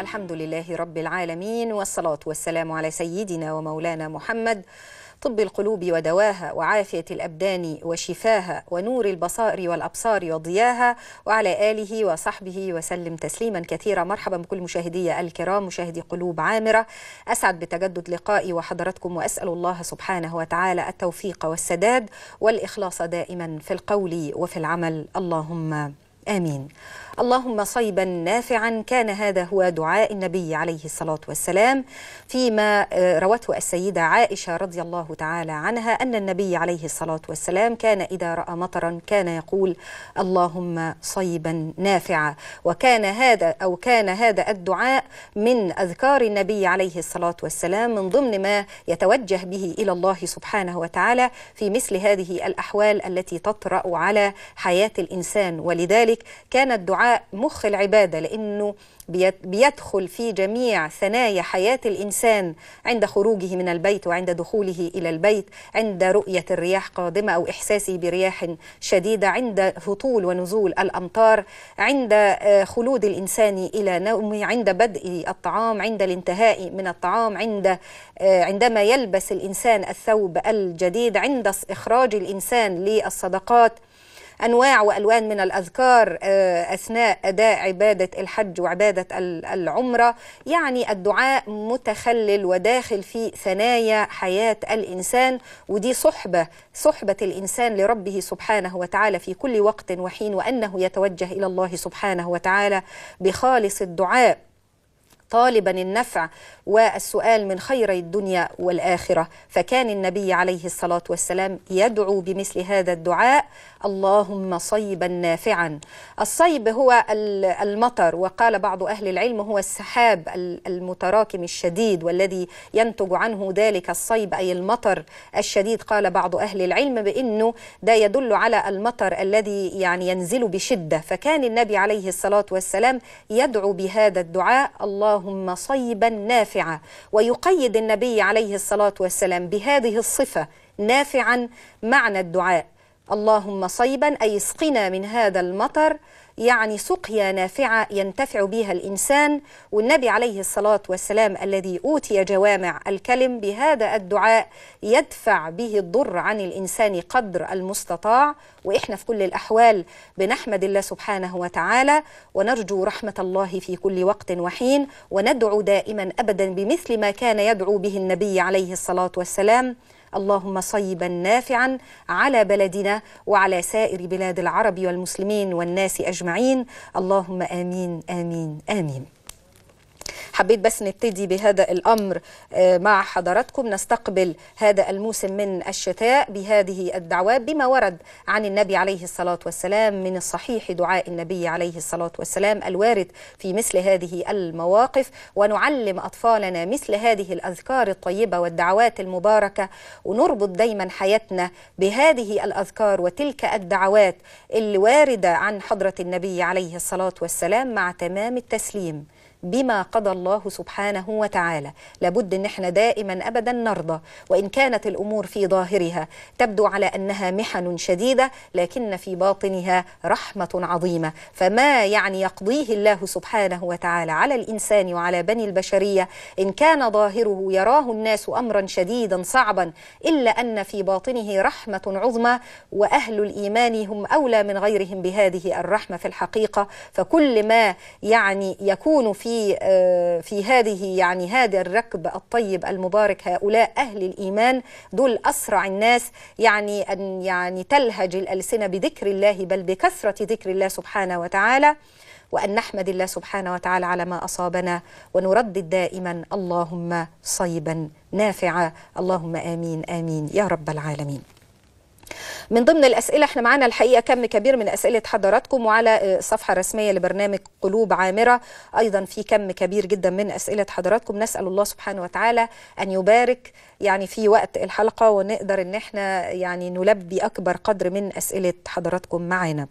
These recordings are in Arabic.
الحمد لله رب العالمين والصلاة والسلام على سيدنا ومولانا محمد طب القلوب ودواها وعافية الأبدان وشفاها ونور البصائر والأبصار وضياها وعلى آله وصحبه وسلم تسليما كثيرا مرحبا بكل مشاهدي الكرام مشاهدي قلوب عامرة أسعد بتجدد لقائي وحضراتكم وأسأل الله سبحانه وتعالى التوفيق والسداد والإخلاص دائما في القول وفي العمل اللهم آمين اللهم صيبا نافعا كان هذا هو دعاء النبي عليه الصلاة والسلام فيما آه، روته السيدة عائشة رضي الله تعالى عنها أن النبي عليه الصلاة والسلام كان إذا رأى مطرا كان يقول اللهم صيبا نافعا وكان هذا أو كان هذا الدعاء من أذكار النبي عليه الصلاة والسلام من ضمن ما يتوجه به إلى الله سبحانه وتعالى في مثل هذه الأحوال التي تطرأ على حياة الإنسان ولذلك كان الدعاء مخ العبادة لأنه بيدخل في جميع ثنايا حياة الإنسان عند خروجه من البيت وعند دخوله إلى البيت عند رؤية الرياح قادمة أو إحساسه برياح شديدة عند هطول ونزول الأمطار عند آه، خلود الإنسان إلى نومه عند بدء الطعام عند الانتهاء من الطعام عند آه، عندما يلبس الإنسان الثوب الجديد عند إخراج الإنسان للصدقات أنواع وألوان من الأذكار آه، أثناء أداء عبادة الحج وعبادة العمرة يعني الدعاء متخلل وداخل في ثنايا حياة الإنسان ودي صحبة صحبة الإنسان لربه سبحانه وتعالى في كل وقت وحين وأنه يتوجه إلى الله سبحانه وتعالى بخالص الدعاء طالبا النفع والسؤال من خيري الدنيا والآخرة فكان النبي عليه الصلاة والسلام يدعو بمثل هذا الدعاء اللهم صيبا نافعا الصيب هو المطر وقال بعض أهل العلم هو السحاب المتراكم الشديد والذي ينتج عنه ذلك الصيب أي المطر الشديد قال بعض أهل العلم بأنه ده يدل على المطر الذي يعني ينزل بشدة فكان النبي عليه الصلاة والسلام يدعو بهذا الدعاء اللهم صيبا نافعا نافعة ويقيد النبي عليه الصلاة والسلام بهذه الصفة نافعا معنى الدعاء اللهم صيبا أي اسقنا من هذا المطر يعني سقيا نافعة ينتفع بها الإنسان والنبي عليه الصلاة والسلام الذي أوتي جوامع الكلم بهذا الدعاء يدفع به الضر عن الإنسان قدر المستطاع وإحنا في كل الأحوال بنحمد الله سبحانه وتعالى ونرجو رحمة الله في كل وقت وحين وندعو دائما أبدا بمثل ما كان يدعو به النبي عليه الصلاة والسلام اللهم صيبا نافعا على بلدنا وعلى سائر بلاد العرب والمسلمين والناس أجمعين اللهم آمين آمين آمين حبيت بس نبتدي بهذا الأمر آه، مع حضراتكم نستقبل هذا الموسم من الشتاء بهذه الدعوات بما ورد عن النبي عليه الصلاة والسلام من الصحيح دعاء النبي عليه الصلاة والسلام الوارد في مثل هذه المواقف ونعلم أطفالنا مثل هذه الأذكار الطيبة والدعوات المباركة ونربط دايما حياتنا بهذه الأذكار وتلك الدعوات الواردة عن حضرة النبي عليه الصلاة والسلام مع تمام التسليم بما قضى الله سبحانه وتعالى لابد ان احنا دائما ابدا نرضى وان كانت الامور في ظاهرها تبدو على انها محن شديده لكن في باطنها رحمه عظيمه فما يعني يقضيه الله سبحانه وتعالى على الانسان وعلى بني البشريه ان كان ظاهره يراه الناس امرا شديدا صعبا الا ان في باطنه رحمه عظمى واهل الايمان هم اولى من غيرهم بهذه الرحمه في الحقيقه فكل ما يعني يكون في في آه، في هذه يعني هذا الركب الطيب المبارك هؤلاء أهل الإيمان دول أسرع الناس يعني أن يعني تلهج الألسنة بذكر الله بل بكثرة ذكر الله سبحانه وتعالى وأن نحمد الله سبحانه وتعالى على ما أصابنا ونردد دائما اللهم صيبا نافعا اللهم آمين آمين يا رب العالمين من ضمن الأسئلة احنا معانا الحقيقة كم كبير من أسئلة حضراتكم وعلى الصفحة آه، الرسمية لبرنامج قلوب عامرة أيضا في كم كبير جدا من أسئلة حضراتكم نسأل الله سبحانه وتعالى أن يبارك يعني في وقت الحلقة ونقدر أن احنا يعني نلبي أكبر قدر من أسئلة حضراتكم معانا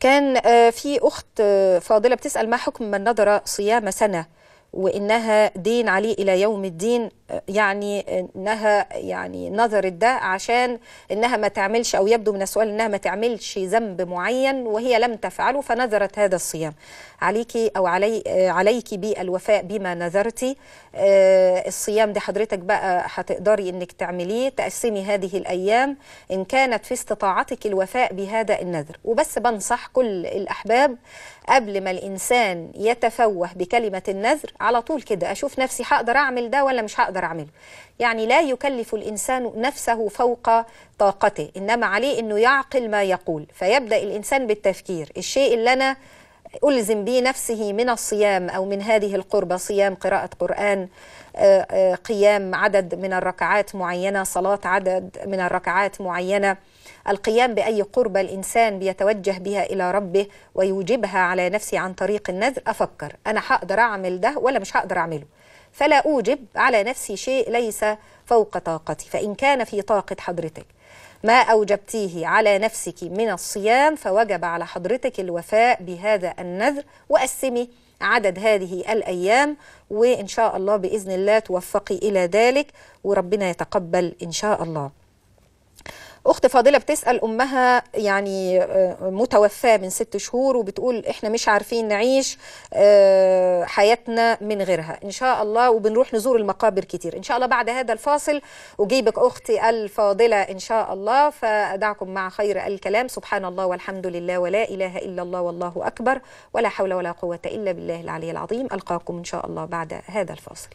كان آه، في أخت آه، فاضلة بتسأل ما حكم من نذر صيام سنة وإنها دين عليه إلى يوم الدين يعني انها يعني نظرت ده عشان انها ما تعملش او يبدو من السؤال انها ما تعملش ذنب معين وهي لم تفعله فنذرت هذا الصيام عليكي او علي عليكي بالوفاء بما نذرتي آه، الصيام ده حضرتك بقى هتقدري انك تعمليه تقسمي هذه الايام ان كانت في استطاعتك الوفاء بهذا النذر وبس بنصح كل الاحباب قبل ما الانسان يتفوه بكلمه النذر على طول كده اشوف نفسي هقدر اعمل ده ولا مش هقدر أقدر أعمله يعني لا يكلف الإنسان نفسه فوق طاقته إنما عليه أنه يعقل ما يقول فيبدأ الإنسان بالتفكير الشيء اللي أنا ألزم به نفسه من الصيام أو من هذه القربة صيام قراءة قرآن آه، آه، قيام عدد من الركعات معينة صلاة عدد من الركعات معينة القيام بأي قربة الإنسان بيتوجه بها إلى ربه ويوجبها على نفسي عن طريق النذر أفكر أنا هقدر أعمل ده ولا مش هقدر أعمله فلا أوجب على نفسي شيء ليس فوق طاقتي فإن كان في طاقة حضرتك ما أوجبتيه على نفسك من الصيام فوجب على حضرتك الوفاء بهذا النذر وقسمي عدد هذه الأيام وإن شاء الله بإذن الله توفقي إلى ذلك وربنا يتقبل إن شاء الله اخت فاضله بتسال امها يعني آه، متوفاه من ست شهور وبتقول احنا مش عارفين نعيش آه، حياتنا من غيرها ان شاء الله وبنروح نزور المقابر كتير ان شاء الله بعد هذا الفاصل اجيبك اختي الفاضله ان شاء الله فادعكم مع خير الكلام سبحان الله والحمد لله ولا اله الا الله والله اكبر ولا حول ولا قوه الا بالله العلي العظيم القاكم ان شاء الله بعد هذا الفاصل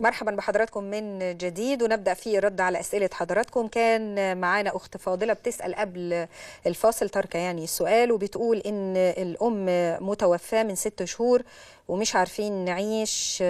مرحبا بحضراتكم من جديد ونبدا في الرد على اسئله حضراتكم كان معانا اخت فاضله بتسال قبل الفاصل تركه يعني السؤال وبتقول ان الام متوفاه من ست شهور ومش عارفين نعيش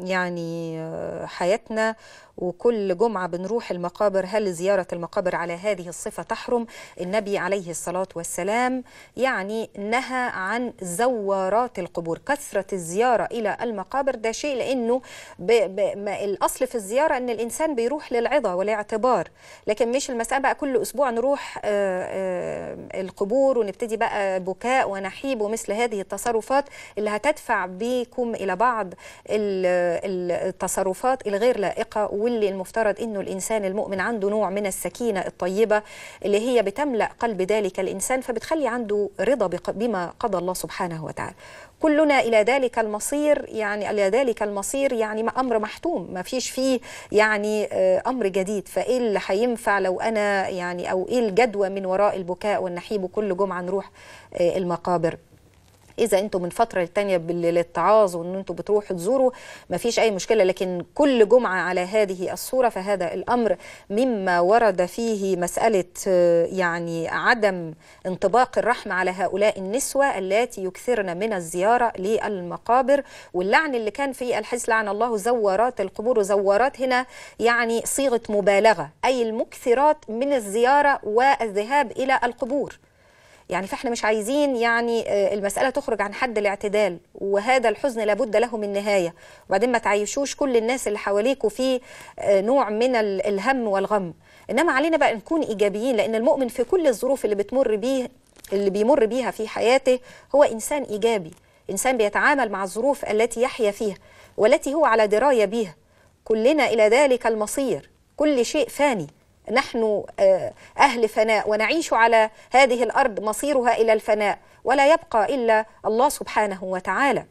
يعني آه، حياتنا وكل جمعة بنروح المقابر هل زيارة المقابر على هذه الصفة تحرم النبي عليه الصلاة والسلام يعني نهى عن زوارات القبور كثرة الزيارة إلى المقابر ده شيء لأنه ب ب ما الأصل في الزيارة أن الإنسان بيروح للعظة والاعتبار لكن مش المسألة بقى كل أسبوع نروح آآ آه، آآ آه، القبور ونبتدي بقى بكاء ونحيب ومثل هذه التصرفات اللي هتت يدفع بكم الى بعض التصرفات الغير لائقه واللي المفترض انه الانسان المؤمن عنده نوع من السكينه الطيبه اللي هي بتملا قلب ذلك الانسان فبتخلي عنده رضا بما قضى الله سبحانه وتعالى كلنا الى ذلك المصير يعني الى ذلك المصير يعني ما امر محتوم ما فيش فيه يعني آه، امر جديد فايه اللي هينفع لو انا يعني او ايه الجدوى من وراء البكاء والنحيب كل جمعه نروح آه، المقابر اذا انتم من فتره للتانيه بالاتعاظ وان انتم بتروحوا تزوروا ما فيش اي مشكله لكن كل جمعه على هذه الصوره فهذا الامر مما ورد فيه مساله يعني عدم انطباق الرحمه على هؤلاء النسوه التي يكثرن من الزياره للمقابر واللعن اللي كان في الحديث لعن الله زورات القبور وزورات هنا يعني صيغه مبالغه اي المكثرات من الزياره والذهاب الى القبور يعني فاحنا مش عايزين يعني آه، المسألة تخرج عن حد الاعتدال وهذا الحزن لابد له من نهاية وبعدين ما تعيشوش كل الناس اللي حواليكوا في آه، نوع من الهم والغم إنما علينا بقى نكون إيجابيين لأن المؤمن في كل الظروف اللي بتمر بيه اللي بيمر بيها في حياته هو إنسان إيجابي إنسان بيتعامل مع الظروف التي يحيا فيها والتي هو على دراية بيها كلنا إلى ذلك المصير كل شيء فاني نحن آه، أهل فناء ونعيش على هذه الأرض مصيرها إلى الفناء ولا يبقى إلا الله سبحانه وتعالى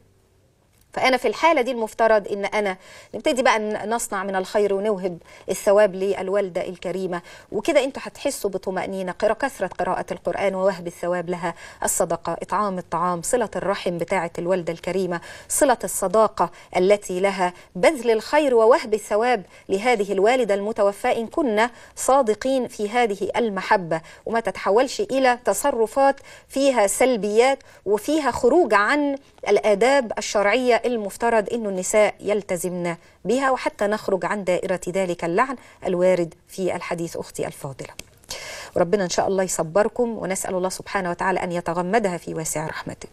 فأنا في الحالة دي المفترض أن أنا نبتدي بقى نصنع من الخير ونوهب الثواب للوالدة الكريمة وكده أنتوا هتحسوا بطمأنينة كثرة قراءة القرآن ووهب الثواب لها الصدقة إطعام الطعام صلة الرحم بتاعة الوالدة الكريمة صلة الصداقة التي لها بذل الخير ووهب الثواب لهذه الوالدة المتوفاة إن كنا صادقين في هذه المحبة وما تتحولش إلى تصرفات فيها سلبيات وفيها خروج عن الآداب الشرعية المفترض أن النساء يلتزمن بها وحتى نخرج عن دائرة ذلك اللعن الوارد في الحديث أختي الفاضلة وربنا إن شاء الله يصبركم ونسأل الله سبحانه وتعالى أن يتغمدها في واسع رحمته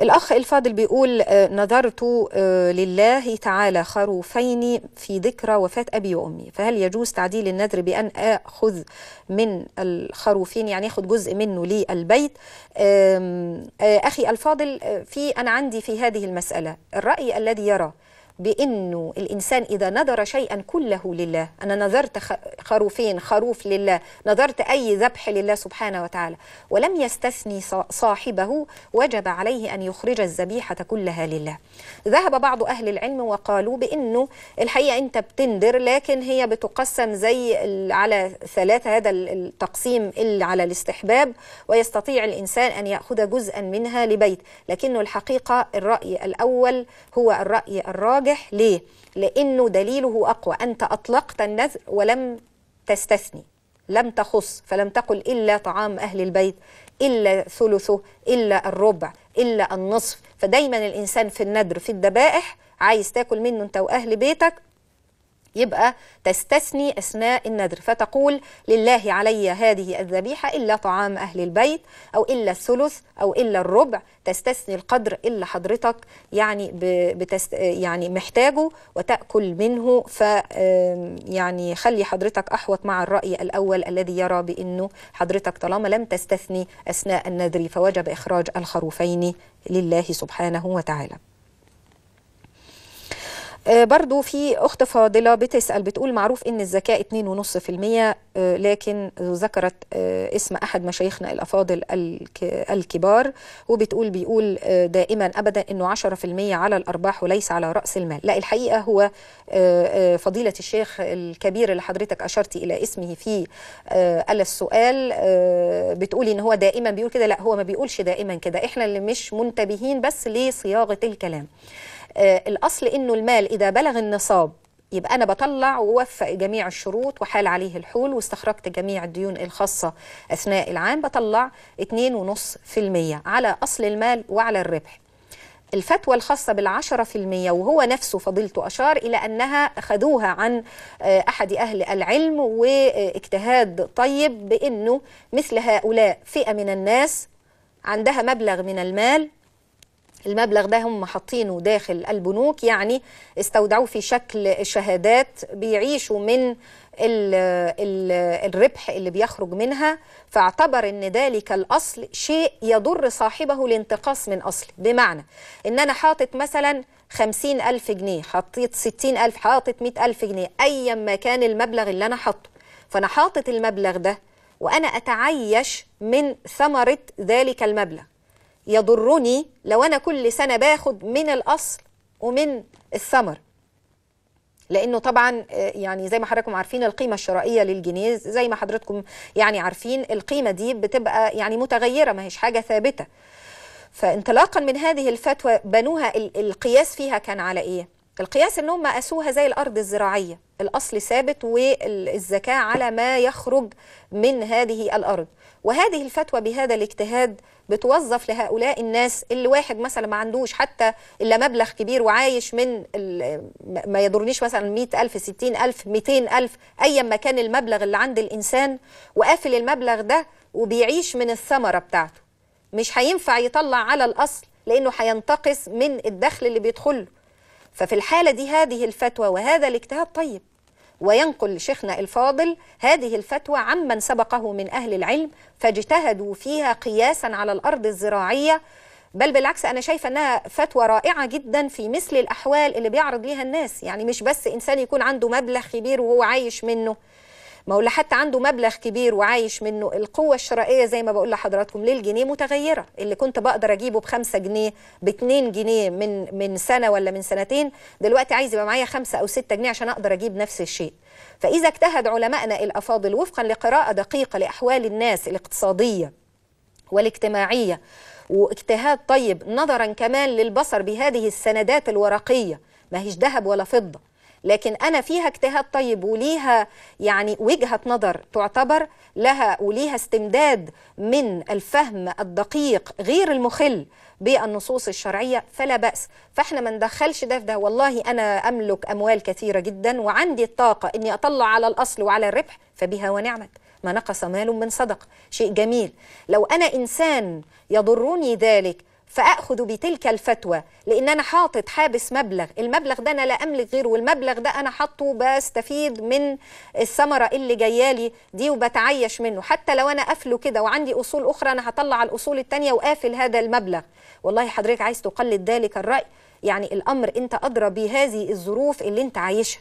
الأخ الفاضل بيقول آه، نظرت آه، لله تعالى خروفين في ذكرى وفاة أبي وأمي فهل يجوز تعديل النذر بأن أخذ من الخروفين يعني أخذ جزء منه للبيت آه، أخي الفاضل في أنا عندي في هذه المسألة الرأي الذي يرى بأنه الإنسان إذا نذر شيئا كله لله أنا نذرت خروفين خروف لله نذرت أي ذبح لله سبحانه وتعالى ولم يستثني صاحبه وجب عليه أن يخرج الذبيحة كلها لله ذهب بعض أهل العلم وقالوا بأنه الحقيقة أنت بتندر لكن هي بتقسم زي على ثلاثة هذا التقسيم اللي على الاستحباب ويستطيع الإنسان أن يأخذ جزءا منها لبيت لكنه الحقيقة الرأي الأول هو الرأي الراجع ناجح ليه؟ لأنه دليله أقوى أنت أطلقت النذر ولم تستثني لم تخص فلم تقل إلا طعام أهل البيت إلا ثلثه إلا الربع إلا النصف فدايما الإنسان في الندر في الذبائح عايز تاكل منه أنت وأهل بيتك يبقى تستثني أثناء النذر فتقول لله علي هذه الذبيحة إلا طعام أهل البيت أو إلا الثلث أو إلا الربع تستثني القدر اللي حضرتك يعني بتست يعني محتاجه وتأكل منه ف يعني خلي حضرتك أحوط مع الرأي الأول الذي يرى بأنه حضرتك طالما لم تستثني أثناء النذر فوجب إخراج الخروفين لله سبحانه وتعالى آه، برضو في أخت فاضلة بتسأل بتقول معروف إن الزكاة 2.5% لكن ذكرت آه، اسم أحد مشايخنا الأفاضل الكبار وبتقول بيقول آه، دائما أبدا إنه 10% على الأرباح وليس على رأس المال لا الحقيقة هو فضيلة الشيخ الكبير اللي حضرتك أشرت إلى اسمه في السؤال بتقولي إن هو دائما بيقول كده لا هو ما بيقولش دائما كده إحنا اللي مش منتبهين بس لصياغة الكلام آه، الأصل أنه المال إذا بلغ النصاب يبقى أنا بطلع ووفق جميع الشروط وحال عليه الحول واستخرجت جميع الديون الخاصة أثناء العام بطلع 2.5% على أصل المال وعلى الربح الفتوى الخاصة بالعشرة في المية وهو نفسه فضيلته أشار إلى أنها أخذوها عن آه، أحد أهل العلم واجتهاد طيب بأنه مثل هؤلاء فئة من الناس عندها مبلغ من المال المبلغ ده هم حاطينه داخل البنوك يعني استودعوه في شكل شهادات بيعيشوا من الـ الـ الربح اللي بيخرج منها فاعتبر ان ذلك الاصل شيء يضر صاحبه الانتقاص من اصل بمعنى ان انا حاطط مثلا خمسين ألف جنيه حطيت ستين ألف حاطط مئة ألف جنيه أيا ما كان المبلغ اللي أنا حاطه فأنا حاطط المبلغ ده وأنا أتعيش من ثمرة ذلك المبلغ يضرني لو أنا كل سنة باخد من الأصل ومن الثمر لانه طبعا آه، يعني زي ما حضراتكم عارفين القيمه الشرائيه للجنيه زي ما حضراتكم يعني عارفين القيمه دي بتبقى يعني متغيره ما هيش حاجه ثابته فانطلاقا من هذه الفتوى بنوها القياس فيها كان على ايه القياس ان هم قاسوها زي الارض الزراعيه الاصل ثابت والزكاه على ما يخرج من هذه الارض وهذه الفتوى بهذا الاجتهاد بتوظف لهؤلاء الناس اللي واحد مثلا ما عندوش حتى إلا مبلغ كبير وعايش من ما يضرنيش مثلا 100000 60000 200000 أيا ما كان المبلغ اللي عند الإنسان وقافل المبلغ ده وبيعيش من الثمرة بتاعته مش هينفع يطلع على الأصل لأنه هينتقص من الدخل اللي بيدخله ففي الحالة دي هذه الفتوى وهذا الاجتهاد طيب وينقل شيخنا الفاضل هذه الفتوى عمن سبقه من أهل العلم فاجتهدوا فيها قياسا على الأرض الزراعية بل بالعكس أنا شايفة أنها فتوى رائعة جدا في مثل الأحوال اللي بيعرض ليها الناس يعني مش بس إنسان يكون عنده مبلغ كبير وهو عايش منه ما هو حتى عنده مبلغ كبير وعايش منه القوة الشرائية زي ما بقول لحضراتكم للجنيه متغيرة اللي كنت بقدر أجيبه بخمسة جنيه باتنين جنيه من من سنة ولا من سنتين دلوقتي عايز يبقى معايا خمسة أو ستة جنيه عشان أقدر أجيب نفس الشيء فإذا اجتهد علمائنا الأفاضل وفقا لقراءة دقيقة لأحوال الناس الاقتصادية والاجتماعية واجتهاد طيب نظرا كمان للبصر بهذه السندات الورقية ما هيش ذهب ولا فضة لكن أنا فيها اجتهاد طيب وليها يعني وجهة نظر تعتبر لها وليها استمداد من الفهم الدقيق غير المخل بالنصوص الشرعية فلا بأس فاحنا ما ندخلش ده في ده والله أنا أملك أموال كثيرة جدا وعندي الطاقة أني أطلع على الأصل وعلى الربح فبها ونعمت ما نقص مال من صدق شيء جميل لو أنا إنسان يضرني ذلك فاخذ بتلك الفتوى لان انا حاطط حابس مبلغ المبلغ ده انا لا املك غيره والمبلغ ده انا حاطه بستفيد من الثمره اللي جايه لي دي وبتعيش منه حتى لو انا قافله كده وعندي اصول اخرى انا هطلع الاصول الثانيه وقافل هذا المبلغ والله حضرتك عايز تقلد ذلك الراي يعني الامر انت ادرى بهذه الظروف اللي انت عايشها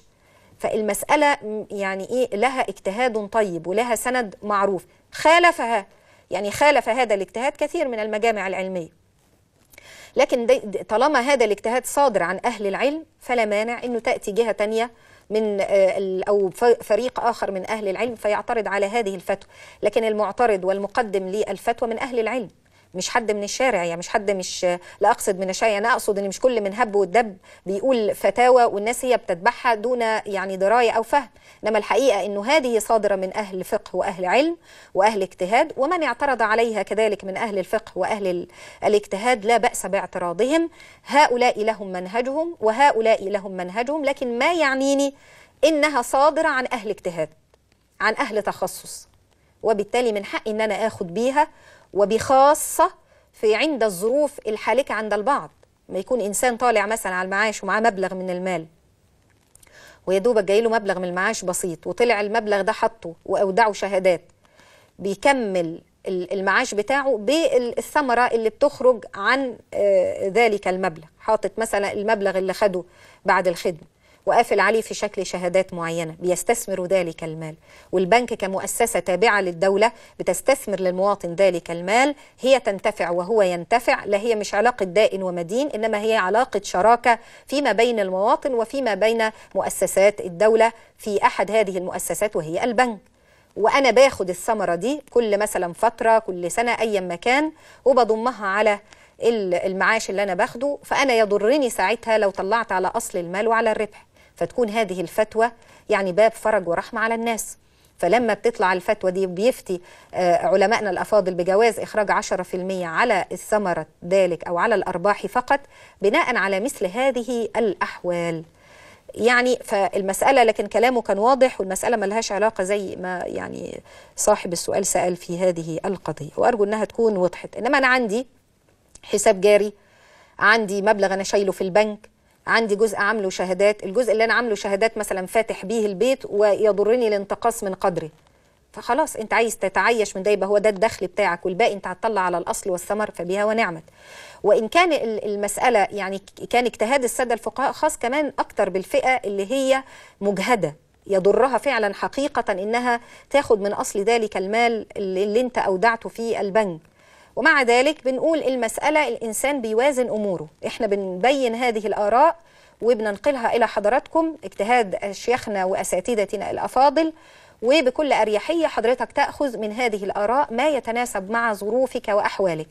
فالمساله يعني ايه لها اجتهاد طيب ولها سند معروف خالفها يعني خالف هذا الاجتهاد كثير من المجامع العلميه لكن طالما هذا الاجتهاد صادر عن أهل العلم فلا مانع أنه تأتي جهة تانية من آه، أو فريق آخر من أهل العلم فيعترض على هذه الفتوى لكن المعترض والمقدم للفتوى من أهل العلم مش حد من الشارع يعني مش حد مش لا اقصد من الشارع يعني انا اقصد ان مش كل من هب ودب بيقول فتاوى والناس هي بتتبعها دون يعني درايه او فهم انما الحقيقه انه هذه صادره من اهل فقه واهل علم واهل اجتهاد ومن اعترض عليها كذلك من اهل الفقه واهل الاجتهاد لا باس باعتراضهم هؤلاء لهم منهجهم وهؤلاء لهم منهجهم لكن ما يعنيني انها صادره عن اهل اجتهاد عن اهل تخصص وبالتالي من حقي ان انا اخد بيها وبخاصة في عند الظروف الحالكة عند البعض ما يكون إنسان طالع مثلا على المعاش ومعاه مبلغ من المال ويا دوبك جاي له مبلغ من المعاش بسيط وطلع المبلغ ده حطه واودعه شهادات بيكمل المعاش بتاعه بالثمره اللي بتخرج عن آه، ذلك المبلغ حاطط مثلا المبلغ اللي خده بعد الخدمه وقافل عليه في شكل شهادات معينة بيستثمر ذلك المال والبنك كمؤسسة تابعة للدولة بتستثمر للمواطن ذلك المال هي تنتفع وهو ينتفع لا هي مش علاقة دائن ومدين إنما هي علاقة شراكة فيما بين المواطن وفيما بين مؤسسات الدولة في أحد هذه المؤسسات وهي البنك وانا باخد الثمره دي كل مثلا فتره كل سنه ايا ما كان وبضمها على المعاش اللي انا باخده فانا يضرني ساعتها لو طلعت على اصل المال وعلى الربح فتكون هذه الفتوى يعني باب فرج ورحمة على الناس فلما بتطلع الفتوى دي بيفتي آه، علمائنا الأفاضل بجواز إخراج 10% على الثمرة ذلك أو على الأرباح فقط بناء على مثل هذه الأحوال يعني فالمسألة لكن كلامه كان واضح والمسألة لهاش علاقة زي ما يعني صاحب السؤال سأل في هذه القضية وأرجو أنها تكون وضحت إنما أنا عندي حساب جاري عندي مبلغ أنا شايله في البنك عندي جزء عامله شهادات الجزء اللي انا عامله شهادات مثلا فاتح بيه البيت ويضرني الانتقاص من قدري فخلاص انت عايز تتعيش من ده يبقى هو ده الدخل بتاعك والباقي انت هتطلع على الاصل والثمر فبها ونعمت وان كان المساله يعني كان اجتهاد الساده الفقهاء خاص كمان اكتر بالفئه اللي هي مجهده يضرها فعلا حقيقه انها تاخد من اصل ذلك المال اللي انت اودعته في البنك ومع ذلك بنقول المسألة الإنسان بيوازن أموره إحنا بنبين هذه الآراء وبننقلها إلى حضراتكم اجتهاد أشيخنا وأساتذتنا الأفاضل وبكل أريحية حضرتك تأخذ من هذه الآراء ما يتناسب مع ظروفك وأحوالك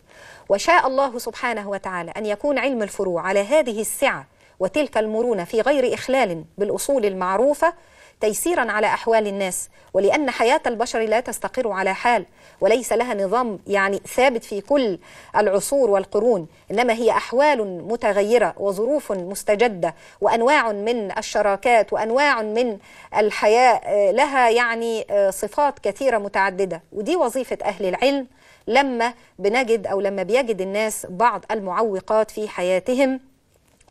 وشاء الله سبحانه وتعالى أن يكون علم الفروع على هذه السعة وتلك المرونة في غير إخلال بالأصول المعروفة تيسيرا على أحوال الناس ولأن حياة البشر لا تستقر على حال وليس لها نظام يعني ثابت في كل العصور والقرون إنما هي أحوال متغيرة وظروف مستجدة وأنواع من الشراكات وأنواع من الحياة آه، لها يعني آه، صفات كثيرة متعددة ودي وظيفة أهل العلم لما بنجد أو لما بيجد الناس بعض المعوقات في حياتهم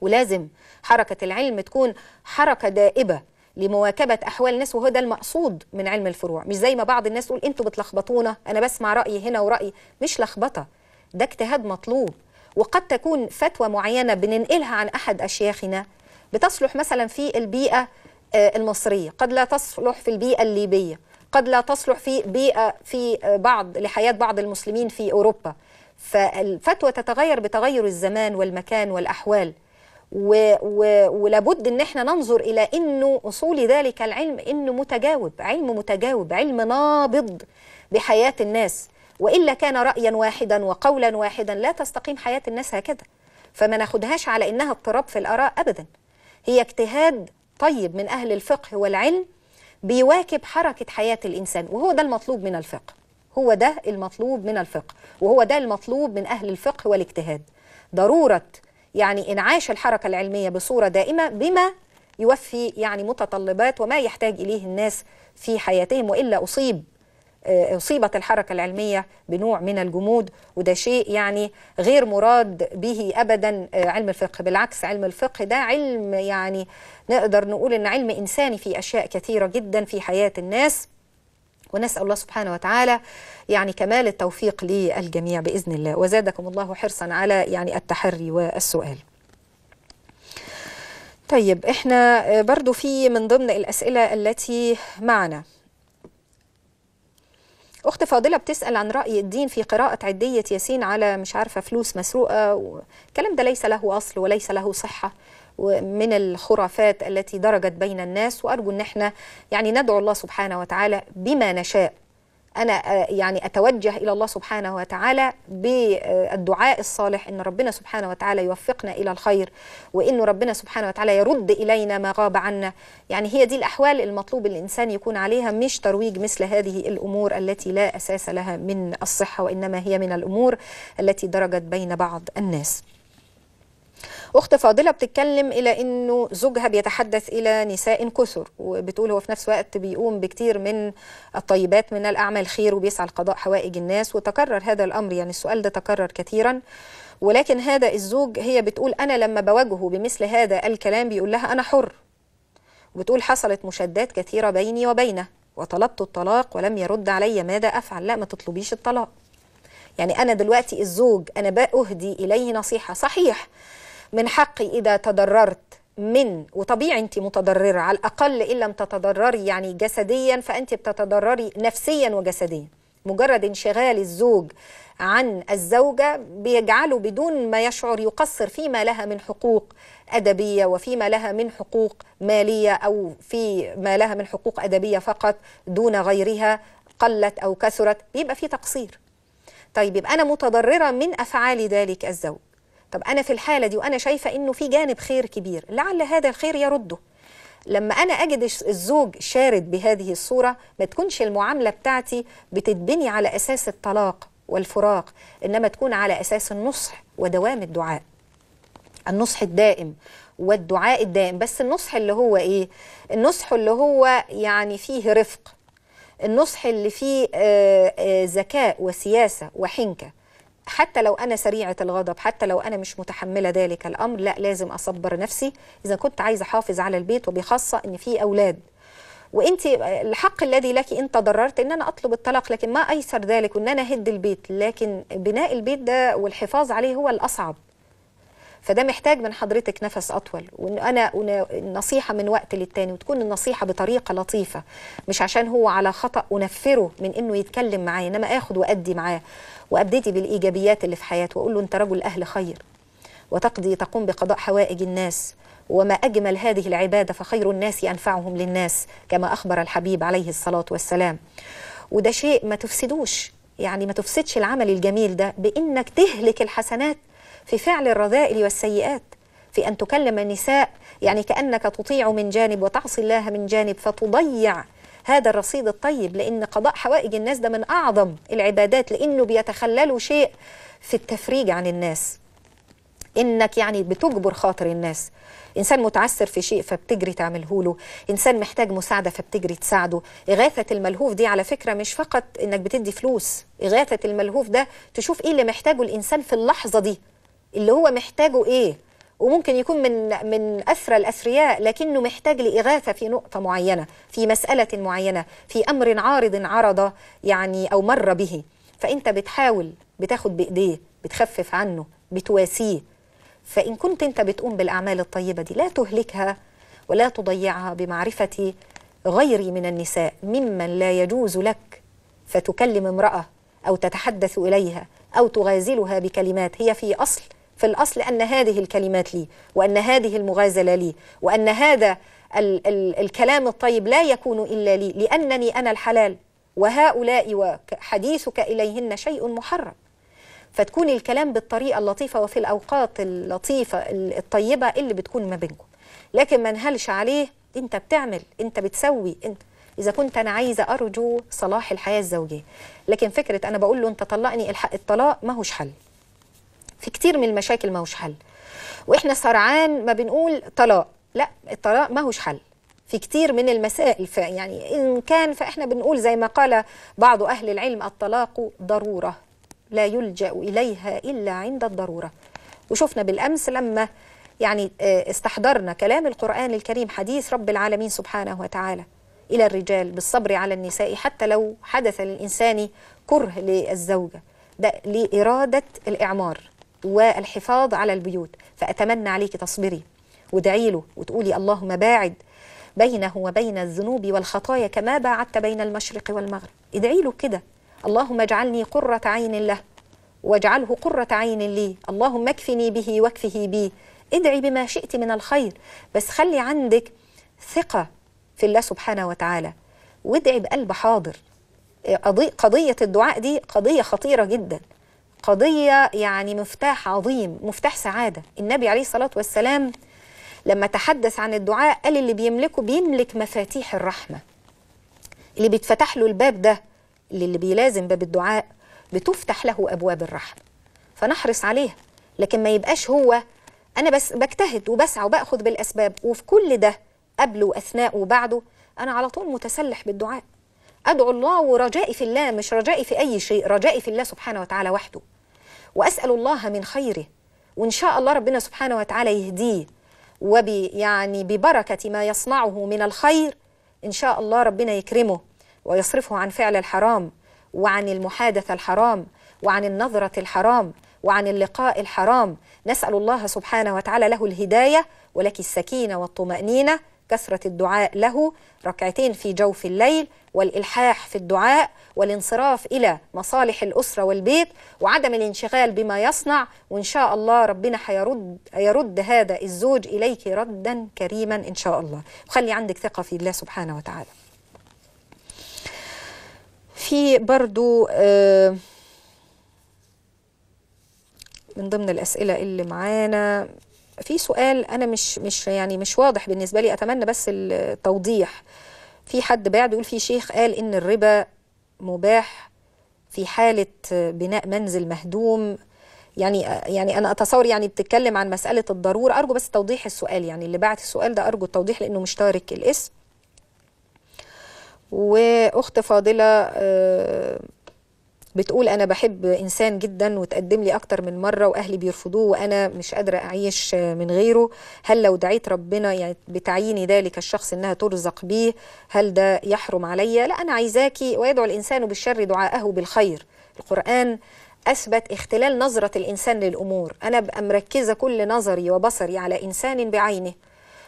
ولازم حركة العلم تكون حركة دائبة لمواكبه احوال الناس وهو ده المقصود من علم الفروع مش زي ما بعض الناس تقول انتوا بتلخبطونا انا بسمع رايي هنا ورايي مش لخبطه ده اجتهاد مطلوب وقد تكون فتوى معينه بننقلها عن احد اشياخنا بتصلح مثلا في البيئه آه، المصريه قد لا تصلح في البيئه الليبيه قد لا تصلح في بيئه في آه، بعض لحياه بعض المسلمين في اوروبا فالفتوى تتغير بتغير الزمان والمكان والاحوال و و ولابد ان احنا ننظر الى انه اصول ذلك العلم انه متجاوب علم متجاوب علم نابض بحياه الناس والا كان رايا واحدا وقولا واحدا لا تستقيم حياه الناس هكذا فما ناخدهاش على انها اضطراب في الاراء ابدا هي اجتهاد طيب من اهل الفقه والعلم بيواكب حركه حياه الانسان وهو ده المطلوب من الفقه هو ده المطلوب من الفقه وهو ده المطلوب من اهل الفقه والاجتهاد ضروره يعني إنعاش الحركة العلمية بصورة دائمة بما يوفي يعني متطلبات وما يحتاج إليه الناس في حياتهم وإلا أصيب آه، أصيبت الحركة العلمية بنوع من الجمود وده شيء يعني غير مراد به أبدا آه، علم الفقه بالعكس علم الفقه ده علم يعني نقدر نقول إن علم إنساني في أشياء كثيرة جدا في حياة الناس ونسأل الله سبحانه وتعالى يعني كمال التوفيق للجميع بإذن الله وزادكم الله حرصا على يعني التحري والسؤال طيب احنا برضو في من ضمن الأسئلة التي معنا أخت فاضلة بتسأل عن رأي الدين في قراءة عدية ياسين على مش عارفة فلوس مسروقة والكلام ده ليس له أصل وليس له صحة من الخرافات التي درجت بين الناس وأرجو أن احنا يعني ندعو الله سبحانه وتعالى بما نشاء أنا آه، يعني أتوجه إلى الله سبحانه وتعالى بالدعاء الصالح إن ربنا سبحانه وتعالى يوفقنا إلى الخير وان ربنا سبحانه وتعالى يرد إلينا ما غاب عنا يعني هي دي الأحوال المطلوب الإنسان يكون عليها مش ترويج مثل هذه الأمور التي لا أساس لها من الصحة وإنما هي من الأمور التي درجت بين بعض الناس اخت فاضله بتتكلم الى انه زوجها بيتحدث الى نساء كثر وبتقول هو في نفس الوقت بيقوم بكتير من الطيبات من الاعمال خير وبيسعى لقضاء حوائج الناس وتكرر هذا الامر يعني السؤال ده تكرر كثيرا ولكن هذا الزوج هي بتقول انا لما بواجهه بمثل هذا الكلام بيقول لها انا حر وبتقول حصلت مشادات كثيره بيني وبينه وطلبت الطلاق ولم يرد علي ماذا افعل لا ما تطلبيش الطلاق يعني انا دلوقتي الزوج انا باهدي اليه نصيحه صحيح من حقي إذا تضررت من وطبيعي انت متضرره على الاقل ان لم تتضرري يعني جسديا فانت بتتضرري نفسيا وجسديا مجرد انشغال الزوج عن الزوجه بيجعله بدون ما يشعر يقصر فيما لها من حقوق ادبيه وفيما لها من حقوق ماليه او فيما لها من حقوق ادبيه فقط دون غيرها قلت او كثرت بيبقى في تقصير طيب يبقى انا متضرره من افعال ذلك الزوج طب أنا في الحالة دي وأنا شايفة إنه في جانب خير كبير لعل هذا الخير يرده لما انا اجد الزوج شارد بهذه الصوره ما تكونش المعامله بتاعتي بتتبني على اساس الطلاق والفراق انما تكون على اساس النصح ودوام الدعاء النصح الدائم والدعاء الدائم بس النصح اللي هو ايه النصح اللي هو يعني فيه رفق النصح اللي فيه آه، آه، ذكاء وسياسه وحنكه حتى لو أنا سريعة الغضب حتى لو أنا مش متحملة ذلك الأمر لا لازم أصبر نفسي إذا كنت عايزة أحافظ على البيت وبخاصة إن في أولاد وانت الحق الذي لك ان تضررت ان انا اطلب الطلاق لكن ما ايسر ذلك وان انا هد البيت لكن بناء البيت ده والحفاظ عليه هو الاصعب فده محتاج من حضرتك نفس اطول وان انا النصيحه من وقت للتاني وتكون النصيحه بطريقه لطيفه مش عشان هو على خطا انفره من انه يتكلم معايا انما اخد وادي معاه وابدتي بالايجابيات اللي في حياته واقول له انت رجل اهل خير وتقضي تقوم بقضاء حوائج الناس وما أجمل هذه العبادة فخير الناس أنفعهم للناس كما أخبر الحبيب عليه الصلاة والسلام وده شيء ما تفسدوش يعني ما تفسدش العمل الجميل ده بإنك تهلك الحسنات في فعل الرذائل والسيئات في أن تكلم النساء يعني كأنك تطيع من جانب وتعصي الله من جانب فتضيع هذا الرصيد الطيب لأن قضاء حوائج الناس ده من أعظم العبادات لأنه بيتخللوا شيء في التفريج عن الناس انك يعني بتجبر خاطر الناس انسان متعسر في شيء فبتجري تعمله له انسان محتاج مساعده فبتجري تساعده اغاثه الملهوف دي على فكره مش فقط انك بتدي فلوس اغاثه الملهوف ده تشوف ايه اللي محتاجه الانسان في اللحظه دي اللي هو محتاجه ايه وممكن يكون من من أثرى الأثرياء لكنه محتاج لإغاثة في نقطة معينة في مسألة معينة في أمر عارض عرض يعني أو مر به فأنت بتحاول بتاخد بإيديه بتخفف عنه بتواسيه فإن كنت أنت بتقوم بالأعمال الطيبة دي لا تهلكها ولا تضيعها بمعرفة غيري من النساء ممن لا يجوز لك فتكلم امرأة أو تتحدث إليها أو تغازلها بكلمات هي في أصل في الأصل أن هذه الكلمات لي وأن هذه المغازلة لي وأن هذا ال ال الكلام الطيب لا يكون إلا لي لأنني أنا الحلال وهؤلاء وحديثك إليهن شيء محرم فتكون الكلام بالطريقة اللطيفة وفي الأوقات اللطيفة الطيبة اللي بتكون ما بينكم لكن ما نهلش عليه انت بتعمل انت بتسوي انت إذا كنت أنا عايزة أرجو صلاح الحياة الزوجية لكن فكرة أنا بقول له أنت طلقني الحق الطلاق ما هوش حل في كتير من المشاكل ما هوش حل واحنا سرعان ما بنقول طلاق لا الطلاق ما هوش حل في كتير من المسائل يعني إن كان فإحنا بنقول زي ما قال بعض أهل العلم الطلاق ضرورة لا يلجأ إليها إلا عند الضرورة وشفنا بالأمس لما يعني آه، استحضرنا كلام القرآن الكريم حديث رب العالمين سبحانه وتعالى إلى الرجال بالصبر على النساء حتى لو حدث للإنسان كره للزوجة ده لإرادة الإعمار والحفاظ على البيوت فأتمنى عليك تصبري ودعي له وتقولي اللهم باعد بينه وبين الذنوب والخطايا كما باعدت بين المشرق والمغرب ادعي له كده اللهم اجعلني قرة عين له واجعله قرة عين لي اللهم اكفني به واكفه بي ادعي بما شئت من الخير بس خلي عندك ثقة في الله سبحانه وتعالى وادعي بقلب حاضر قضية الدعاء دي قضية خطيرة جدا قضية يعني مفتاح عظيم مفتاح سعادة النبي عليه الصلاة والسلام لما تحدث عن الدعاء قال اللي بيملكه بيملك مفاتيح الرحمة اللي بيتفتح له الباب ده اللي بيلازم باب الدعاء بتفتح له أبواب الرحمة فنحرص عليها لكن ما يبقاش هو أنا بس بجتهد وبسعى وبأخذ بالأسباب وفي كل ده قبله وأثناءه وبعده أنا على طول متسلح بالدعاء أدعو الله ورجائي في الله مش رجائي في أي شيء رجائي في الله سبحانه وتعالى وحده وأسأل الله من خيره وإن شاء الله ربنا سبحانه وتعالى يهديه وبي يعني ببركة ما يصنعه من الخير إن شاء الله ربنا يكرمه ويصرفه عن فعل الحرام وعن المحادثة الحرام وعن النظرة الحرام وعن اللقاء الحرام نسأل الله سبحانه وتعالى له الهداية ولك السكينة والطمأنينة كثرة الدعاء له ركعتين في جوف الليل والإلحاح في الدعاء والانصراف إلى مصالح الأسرة والبيت وعدم الانشغال بما يصنع وإن شاء الله ربنا هيرد يرد هذا الزوج إليك ردا كريما إن شاء الله وخلي عندك ثقة في الله سبحانه وتعالى في برضو آه، من ضمن الأسئلة اللي معانا في سؤال انا مش مش يعني مش واضح بالنسبه لي اتمنى بس التوضيح في حد باع بيقول في شيخ قال ان الربا مباح في حاله بناء منزل مهدوم يعني يعني انا اتصور يعني بتتكلم عن مساله الضروره ارجو بس توضيح السؤال يعني اللي بعت السؤال ده ارجو التوضيح لانه مشترك الاسم واخت فاضله آه، بتقول انا بحب انسان جدا وتقدم لي اكتر من مره واهلي بيرفضوه وانا مش قادره اعيش من غيره هل لو دعيت ربنا يعني بتعيني ذلك الشخص انها ترزق بيه هل ده يحرم عليا لا انا عايزاكي ويدعو الانسان بالشر دعاءه بالخير القران اثبت اختلال نظره الانسان للامور انا ببقى مركزه كل نظري وبصري على انسان بعينه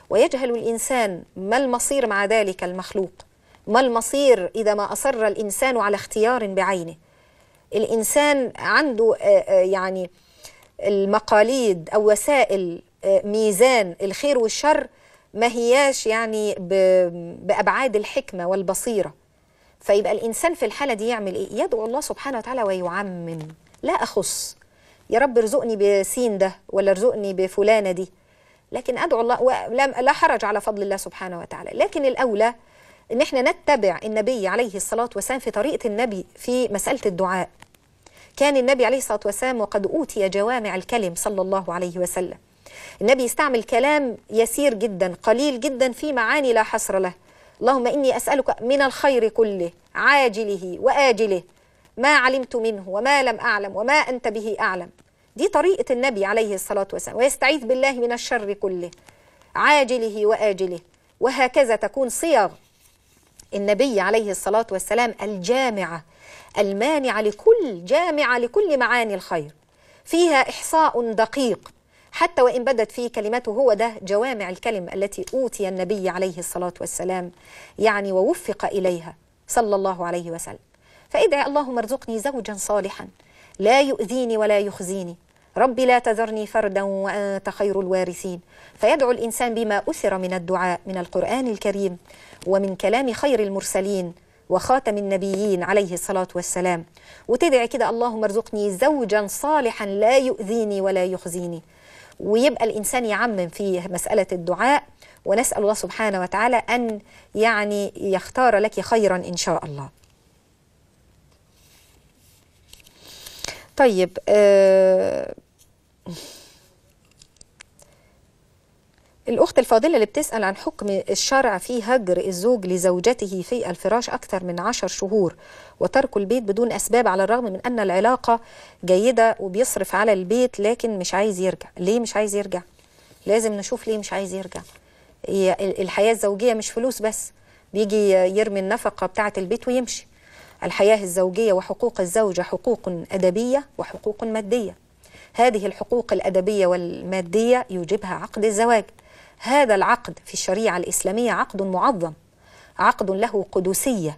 ويجهل الانسان ما المصير مع ذلك المخلوق ما المصير اذا ما اصر الانسان على اختيار بعينه الانسان عنده آه، آه، يعني المقاليد او وسائل آه، ميزان الخير والشر ما هياش يعني بابعاد الحكمه والبصيره فيبقى الانسان في الحاله دي يعمل ايه يدعو الله سبحانه وتعالى ويعمم لا اخص يا رب ارزقني بسين ده ولا ارزقني بفلانه دي لكن ادعو الله لا حرج على فضل الله سبحانه وتعالى لكن الاولى ان احنا نتبع النبي عليه الصلاه والسلام في طريقه النبي في مساله الدعاء كان النبي عليه الصلاه والسلام وقد اوتي جوامع الكلم صلى الله عليه وسلم النبي يستعمل كلام يسير جدا قليل جدا في معاني لا حصر له اللهم اني اسالك من الخير كله عاجله واجله ما علمت منه وما لم اعلم وما انت به اعلم دي طريقه النبي عليه الصلاه والسلام ويستعيذ بالله من الشر كله عاجله واجله وهكذا تكون صيغ النبي عليه الصلاة والسلام الجامعة المانعة لكل جامعة لكل معاني الخير فيها إحصاء دقيق حتى وإن بدت فيه كلمته هو ده جوامع الكلم التي أوتي النبي عليه الصلاة والسلام يعني ووفق إليها صلى الله عليه وسلم فادعي اللهم ارزقني زوجا صالحا لا يؤذيني ولا يخزيني رب لا تذرني فردا وأنت خير الوارثين فيدعو الإنسان بما أثر من الدعاء من القرآن الكريم ومن كلام خير المرسلين وخاتم النبيين عليه الصلاة والسلام وتدعي كده اللهم ارزقني زوجا صالحا لا يؤذيني ولا يخزيني ويبقى الإنسان يعمم في مسألة الدعاء ونسأل الله سبحانه وتعالى أن يعني يختار لك خيرا إن شاء الله طيب آه الأخت الفاضلة اللي بتسأل عن حكم الشرع في هجر الزوج لزوجته في الفراش أكثر من عشر شهور وترك البيت بدون أسباب على الرغم من أن العلاقة جيدة وبيصرف على البيت لكن مش عايز يرجع ليه مش عايز يرجع؟ لازم نشوف ليه مش عايز يرجع الحياة الزوجية مش فلوس بس بيجي يرمي النفقة بتاعة البيت ويمشي الحياة الزوجية وحقوق الزوجة حقوق أدبية وحقوق مادية هذه الحقوق الأدبية والمادية يوجبها عقد الزواج هذا العقد في الشريعة الإسلامية عقد معظم عقد له قدسية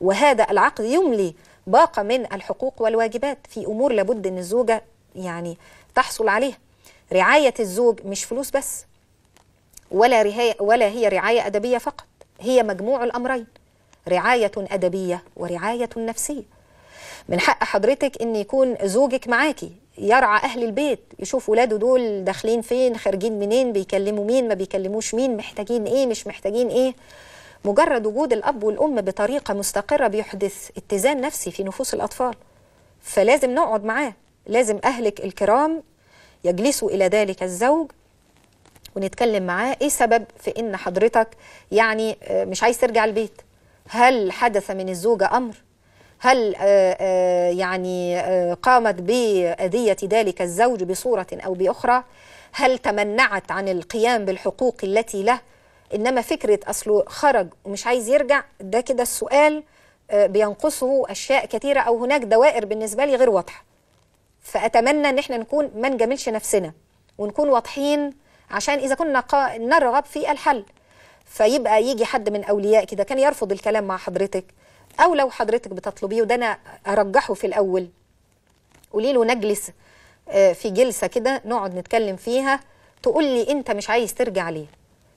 وهذا العقد يملي باقة من الحقوق والواجبات في أمور لابد أن الزوجة يعني تحصل عليها رعاية الزوج مش فلوس بس ولا, رهاية ولا هي رعاية أدبية فقط هي مجموع الأمرين رعاية أدبية ورعاية نفسية من حق حضرتك أن يكون زوجك معاكي يرعى أهل البيت يشوف ولاده دول داخلين فين خارجين منين بيكلموا مين ما بيكلموش مين محتاجين إيه مش محتاجين إيه مجرد وجود الأب والأم بطريقة مستقرة بيحدث اتزان نفسي في نفوس الأطفال فلازم نقعد معاه لازم أهلك الكرام يجلسوا إلى ذلك الزوج ونتكلم معاه إيه سبب في إن حضرتك يعني آه، مش عايز ترجع البيت هل حدث من الزوجة أمر هل آه، آه، يعني آه، قامت بأذية ذلك الزوج بصورة أو بأخرى هل تمنعت عن القيام بالحقوق التي له إنما فكرة أصله خرج ومش عايز يرجع ده كده السؤال بينقصه أشياء كثيرة أو هناك دوائر بالنسبة لي غير واضحة فأتمنى إن احنا نكون ما نجاملش نفسنا ونكون واضحين عشان إذا كنا نرغب في الحل فيبقى يجي حد من أولياء كده كان يرفض الكلام مع حضرتك أو لو حضرتك بتطلبيه وده أنا أرجحه في الأول قولي له نجلس آه، في جلسة كده نقعد نتكلم فيها تقول لي أنت مش عايز ترجع ليه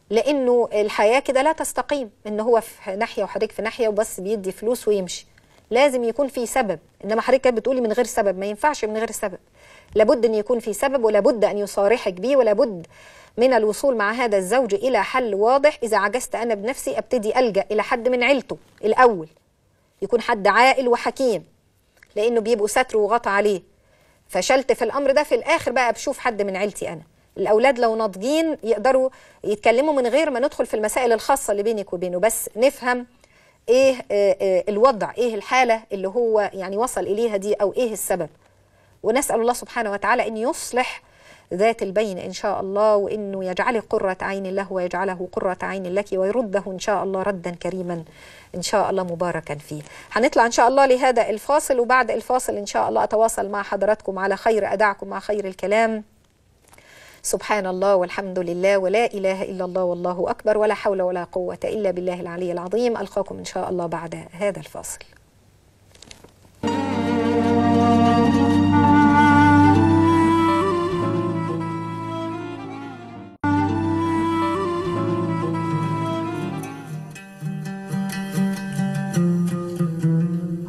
لأنه الحياة كده لا تستقيم إن هو في ناحية وحضرتك في ناحية وبس بيدي فلوس ويمشي لازم يكون في سبب انما حضرتك بتقولي من غير سبب ما ينفعش من غير سبب لابد ان يكون في سبب ولابد ان يصارحك بيه ولابد من الوصول مع هذا الزوج الى حل واضح اذا عجزت انا بنفسي ابتدي الجا الى حد من عيلته الاول يكون حد عاقل وحكيم لانه بيبقوا ستر وغطى عليه فشلت في الامر ده في الاخر بقى بشوف حد من عيلتي انا الاولاد لو ناضجين يقدروا يتكلموا من غير ما ندخل في المسائل الخاصه اللي بينك وبينه بس نفهم ايه آه، آه، الوضع ايه الحاله اللي هو يعني وصل اليها دي او ايه السبب ونسال الله سبحانه وتعالى ان يصلح ذات البين إن شاء الله وإنه يجعله قرة عين له ويجعله قرة عين لك ويرده إن شاء الله ردا كريما إن شاء الله مباركا فيه هنطلع إن شاء الله لهذا الفاصل وبعد الفاصل إن شاء الله أتواصل مع حضراتكم على خير أدعكم مع خير الكلام سبحان الله والحمد لله ولا إله إلا الله والله أكبر ولا حول ولا قوة إلا بالله العلي العظيم ألقاكم إن شاء الله بعد هذا الفاصل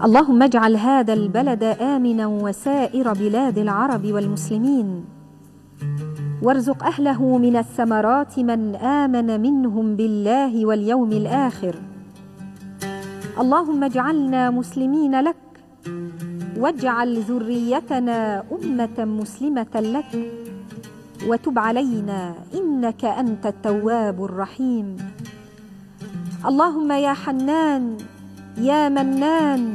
اللهم اجعل هذا البلد امنا وسائر بلاد العرب والمسلمين وارزق اهله من الثمرات من امن منهم بالله واليوم الاخر اللهم اجعلنا مسلمين لك واجعل ذريتنا امه مسلمه لك وتب علينا انك انت التواب الرحيم اللهم يا حنان يا منان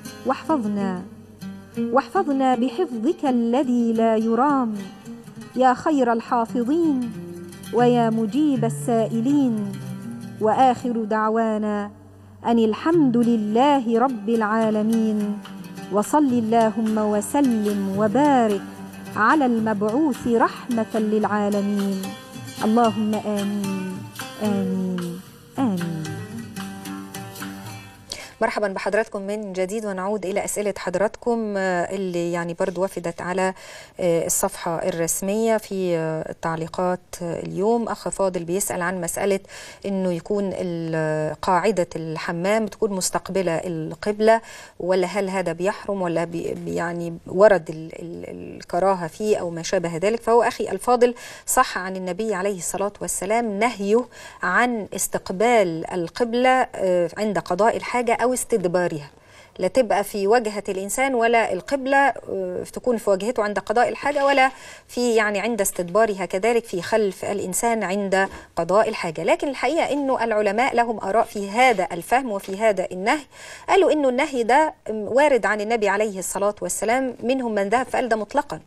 واحفظنا واحفظنا بحفظك الذي لا يرام يا خير الحافظين ويا مجيب السائلين واخر دعوانا ان الحمد لله رب العالمين وصل اللهم وسلم وبارك على المبعوث رحمه للعالمين اللهم امين امين مرحبا بحضراتكم من جديد ونعود إلى أسئلة حضراتكم آه، اللي يعني برضو وفدت على آه، الصفحة الرسمية في التعليقات آه، اليوم أخ فاضل بيسأل عن مسألة أنه يكون قاعدة الحمام تكون مستقبلة القبلة ولا هل هذا بيحرم ولا بي يعني ورد الكراهة فيه أو ما شابه ذلك فهو أخي الفاضل صح عن النبي عليه الصلاة والسلام نهيه عن استقبال القبلة عند قضاء الحاجة أو أو استدبارها لا تبقى في وجهة الإنسان ولا القبلة آه، تكون في وجهته عند قضاء الحاجة ولا في يعني عند استدبارها كذلك في خلف الإنسان عند قضاء الحاجة لكن الحقيقة أنه العلماء لهم آراء في هذا الفهم وفي هذا النهي قالوا أنه النهي ده وارد عن النبي عليه الصلاة والسلام منهم من ذهب فقال ده مطلقا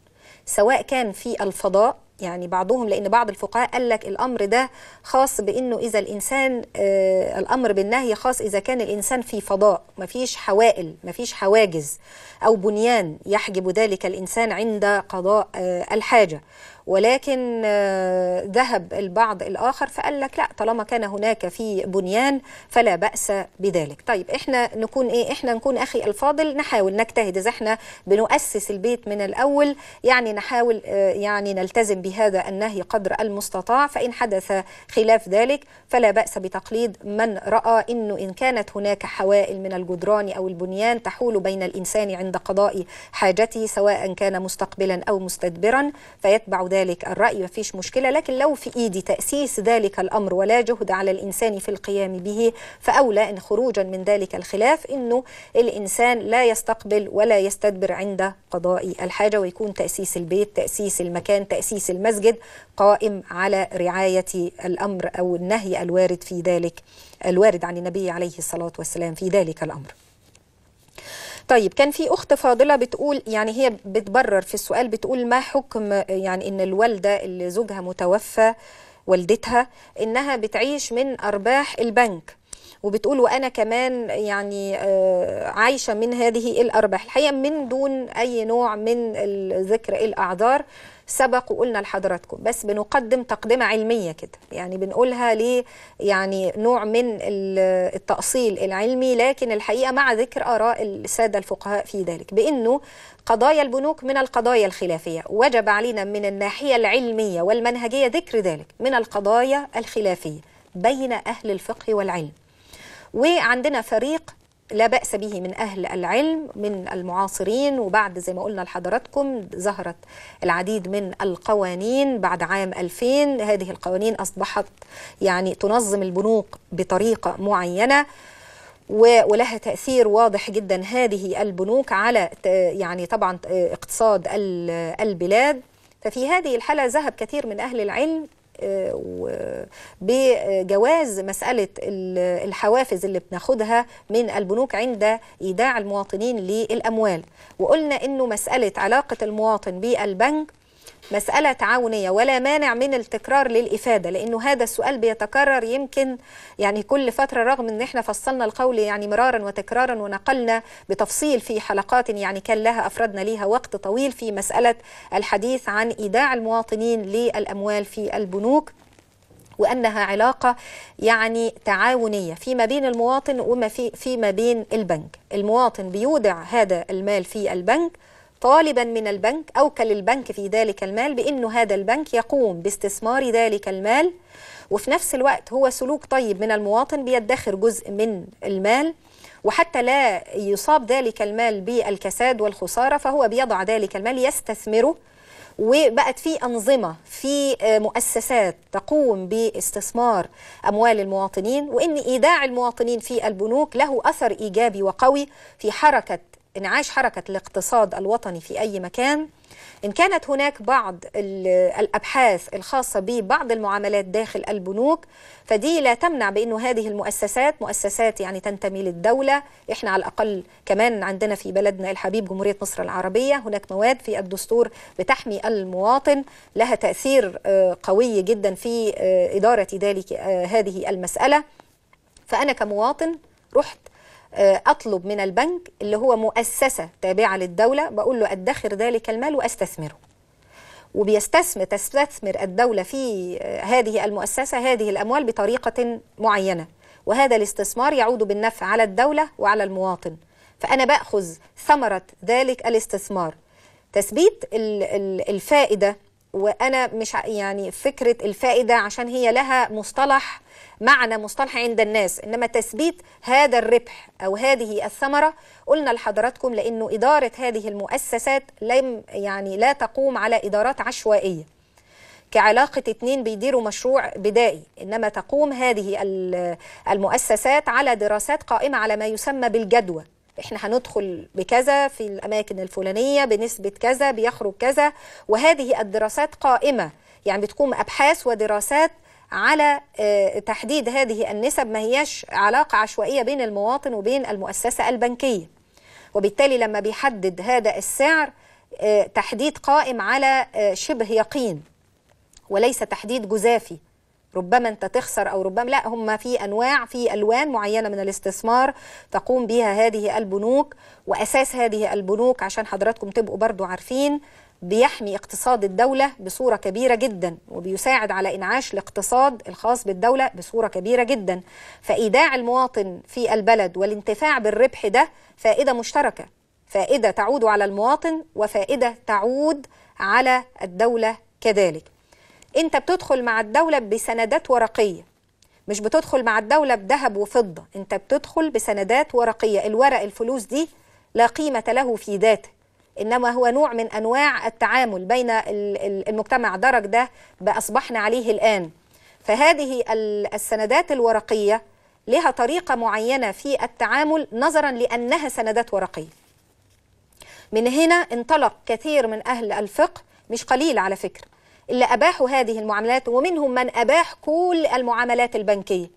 سواء كان في الفضاء يعني بعضهم لأن بعض الفقهاء قال لك الأمر ده خاص بأنه إذا الإنسان آه الأمر بالنهي خاص إذا كان الإنسان في فضاء مفيش حوائل مفيش حواجز أو بنيان يحجب ذلك الإنسان عند قضاء آه الحاجة ولكن آه، ذهب البعض الآخر فقال لك لا طالما كان هناك في بنيان فلا بأس بذلك طيب احنا نكون ايه احنا نكون أخي الفاضل نحاول نجتهد إذا احنا بنؤسس البيت من الأول يعني نحاول آه، يعني نلتزم بهذا النهي قدر المستطاع فإن حدث خلاف ذلك فلا بأس بتقليد من رأى أنه إن كانت هناك حوائل من الجدران أو البنيان تحول بين الإنسان عند قضاء حاجته سواء كان مستقبلا أو مستدبرا فيتبع ذلك الرأي ما فيش مشكلة لكن لو في إيدي تأسيس ذلك الأمر ولا جهد على الإنسان في القيام به فأولى أن خروجا من ذلك الخلاف أنه الإنسان لا يستقبل ولا يستدبر عند قضاء الحاجة ويكون تأسيس البيت تأسيس المكان تأسيس المسجد قائم على رعاية الأمر أو النهي الوارد في ذلك الوارد عن النبي عليه الصلاة والسلام في ذلك الأمر طيب كان في اخت فاضله بتقول يعني هي بتبرر في السؤال بتقول ما حكم يعني ان الوالده اللي زوجها متوفى والدتها انها بتعيش من ارباح البنك وبتقول وانا كمان يعني آه، عايشه من هذه الارباح الحقيقه من دون اي نوع من ذكر الاعذار سبق وقلنا لحضراتكم بس بنقدم تقدمة علمية كده يعني بنقولها ليه يعني نوع من التأصيل العلمي لكن الحقيقة مع ذكر آراء السادة الفقهاء في ذلك بأنه قضايا البنوك من القضايا الخلافية وجب علينا من الناحية العلمية والمنهجية ذكر ذلك من القضايا الخلافية بين أهل الفقه والعلم وعندنا فريق لا بأس به من أهل العلم من المعاصرين وبعد زي ما قلنا لحضراتكم ظهرت العديد من القوانين بعد عام 2000 هذه القوانين أصبحت يعني تنظم البنوك بطريقة معينة ولها تأثير واضح جدا هذه البنوك على يعني طبعا اقتصاد البلاد ففي هذه الحالة ذهب كثير من أهل العلم بجواز مسألة الحوافز اللي بناخدها من البنوك عند إيداع المواطنين للأموال وقلنا أنه مسألة علاقة المواطن بالبنك مسألة تعاونية ولا مانع من التكرار للإفادة لأنه هذا السؤال بيتكرر يمكن يعني كل فترة رغم أن احنا فصلنا القول يعني مرارا وتكرارا ونقلنا بتفصيل في حلقات يعني كان لها أفردنا ليها وقت طويل في مسألة الحديث عن إيداع المواطنين للأموال في البنوك وانها علاقه يعني تعاونيه فيما بين المواطن وما في فيما بين البنك المواطن بيودع هذا المال في البنك طالبا من البنك أوكل البنك في ذلك المال بأنه هذا البنك يقوم باستثمار ذلك المال وفي نفس الوقت هو سلوك طيب من المواطن بيدخر جزء من المال وحتى لا يصاب ذلك المال بالكساد والخسارة فهو بيضع ذلك المال يستثمره وبقت في أنظمة في مؤسسات تقوم باستثمار أموال المواطنين وإن إيداع المواطنين في البنوك له أثر إيجابي وقوي في حركة انعاش حركة الاقتصاد الوطني في أي مكان إن كانت هناك بعض الأبحاث الخاصة ببعض المعاملات داخل البنوك فدي لا تمنع بأنه هذه المؤسسات مؤسسات يعني تنتمي للدولة إحنا على الأقل كمان عندنا في بلدنا الحبيب جمهورية مصر العربية هناك مواد في الدستور بتحمي المواطن لها تأثير آه، قوي جدا في آه، إدارة ذلك آه، هذه المسألة فأنا كمواطن رحت آه، أطلب من البنك اللي هو مؤسسة تابعة للدولة بقول له أدخر ذلك المال وأستثمره وبيستثمر تستثمر الدولة في آه، هذه المؤسسة هذه الأموال بطريقة معينة وهذا الاستثمار يعود بالنفع على الدولة وعلى المواطن فأنا بأخذ ثمرة ذلك الاستثمار تثبيت الفائدة وأنا مش يعني فكرة الفائدة عشان هي لها مصطلح معنى مصطلح عند الناس إنما تثبيت هذا الربح أو هذه الثمرة قلنا لحضراتكم لأنه إدارة هذه المؤسسات لم يعني لا تقوم على إدارات عشوائية كعلاقة اتنين بيديروا مشروع بدائي إنما تقوم هذه المؤسسات على دراسات قائمة على ما يسمى بالجدوى احنا هندخل بكذا في الاماكن الفلانيه بنسبه كذا بيخرج كذا وهذه الدراسات قائمه يعني بتقوم ابحاث ودراسات على آه، تحديد هذه النسب ما هياش علاقة عشوائية بين المواطن وبين المؤسسة البنكية وبالتالي لما بيحدد هذا السعر آه، تحديد قائم على آه، شبه يقين وليس تحديد جزافي ربما انت تخسر او ربما لا هم في انواع في الوان معينه من الاستثمار تقوم بها هذه البنوك واساس هذه البنوك عشان حضراتكم تبقوا برضو عارفين بيحمي اقتصاد الدولة بصورة كبيرة جدا وبيساعد على إنعاش الاقتصاد الخاص بالدولة بصورة كبيرة جدا فإيداع المواطن في البلد والانتفاع بالربح ده فائدة مشتركة فائدة تعود على المواطن وفائدة تعود على الدولة كذلك أنت بتدخل مع الدولة بسندات ورقية مش بتدخل مع الدولة بذهب وفضة أنت بتدخل بسندات ورقية الورق الفلوس دي لا قيمة له في ذاته انما هو نوع من انواع التعامل بين المجتمع درج ده باصبحنا عليه الان فهذه السندات الورقيه لها طريقه معينه في التعامل نظرا لانها سندات ورقيه من هنا انطلق كثير من اهل الفقه مش قليل على فكره اللي اباحوا هذه المعاملات ومنهم من اباح كل المعاملات البنكيه